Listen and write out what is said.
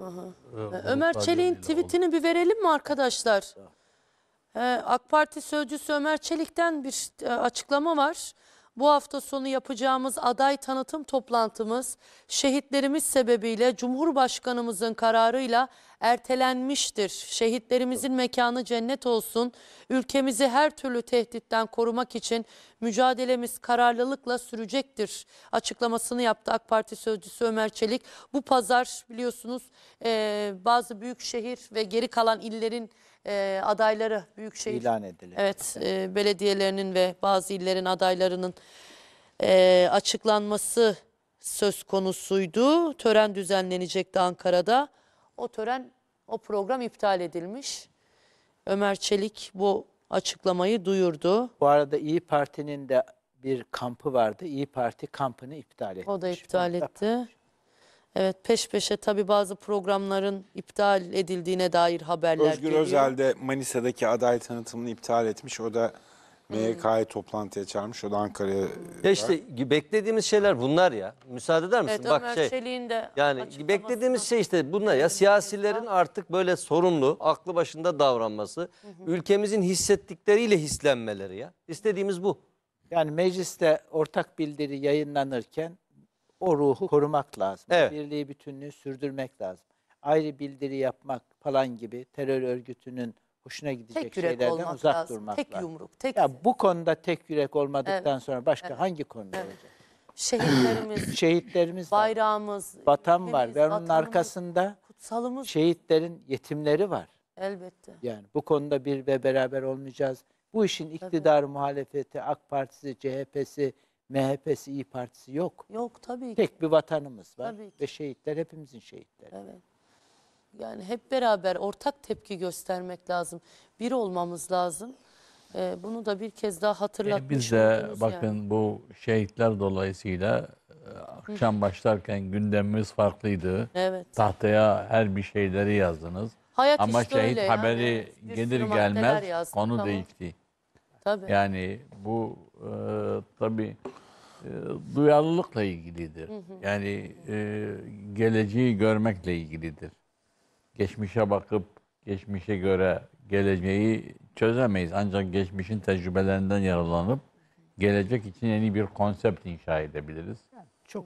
Ee, ee, Ömer Çelik'in tweetini bir verelim mi arkadaşlar? Ee, AK Parti Sözcüsü Ömer Çelik'ten bir e, açıklama var. Bu hafta sonu yapacağımız aday tanıtım toplantımız şehitlerimiz sebebiyle Cumhurbaşkanımızın kararıyla ertelenmiştir. Şehitlerimizin mekanı cennet olsun. Ülkemizi her türlü tehditten korumak için mücadelemiz kararlılıkla sürecektir. Açıklamasını yaptı AK Parti Sözcüsü Ömer Çelik. Bu pazar biliyorsunuz e, bazı büyük şehir ve geri kalan illerin e, adayları şehir ilan edilecek. Evet, e, belediyelerinin ve bazı illerin adaylarının e, açıklanması söz konusuydu. Tören düzenlenecekti Ankara'da. O tören, o program iptal edilmiş. Ömer Çelik bu açıklamayı duyurdu. Bu arada İyi Parti'nin de bir kampı vardı. İyi Parti kampını iptal etti. O da iptal etti. evet peş peşe tabii bazı programların iptal edildiğine dair haberler Özgür geliyor. Özel de Manisa'daki aday tanıtımını iptal etmiş. O da MYK'yı toplantıya çağırmış. O da Ankara'ya. Ya işte beklediğimiz şeyler bunlar ya. Müsaade eder misin? Evet, Bak Ömer şey. de Yani beklediğimiz şey işte bunlar ya. Siyasilerin artık böyle sorumlu, aklı başında davranması, ülkemizin hissettikleriyle hislenmeleri ya. İstediğimiz bu. Yani mecliste ortak bildiri yayınlanırken o ruhu korumak lazım. Evet. Birliği bütünlüğü sürdürmek lazım. Ayrı bildiri yapmak falan gibi terör örgütünün hoşuna gidecek tek yürek şeylerden olmak uzak lazım. durmak Tek lazım. yumruk, tek Ya bu konuda tek yürek olmadıktan sonra başka Evet. hangi konuda olacak? şehitlerimiz, Şehitlerimiz var, bayrağımız, vatan var. ve onun arkasında kutsalımız şehitlerin yetimleri var. elbette. Yani bu konuda bir ve beraber olmayacağız. Bu işin iktidar muhalefeti, AK Partisi, CHP'si, MHP'si, İyi Partisi yok. Yok tabii ki. Tek bir vatanımız var Tabii ki. ve şehitler hepimizin şehitleri. Evet. Yani hep beraber ortak tepki göstermek lazım. Bir olmamız lazım. Ee, bunu da bir kez daha hatırlatmış biz de bakın yani. bu şehitler dolayısıyla e, akşam başlarken gündemimiz farklıydı. Evet. Tahtaya her bir şeyleri yazdınız. Hayat Ama işte şehit öyle haberi yani. gelir gelmez yazdık, konu tamam. değişti. Tabii. Yani bu e, tabii e, duyarlılıkla ilgilidir. Hı hı. Yani e, geleceği görmekle ilgilidir geçmişe bakıp geçmişe göre geleceği çözemeyiz. Ancak geçmişin tecrübelerinden yararlanıp gelecek için yeni bir konsept inşa edebiliriz. Çok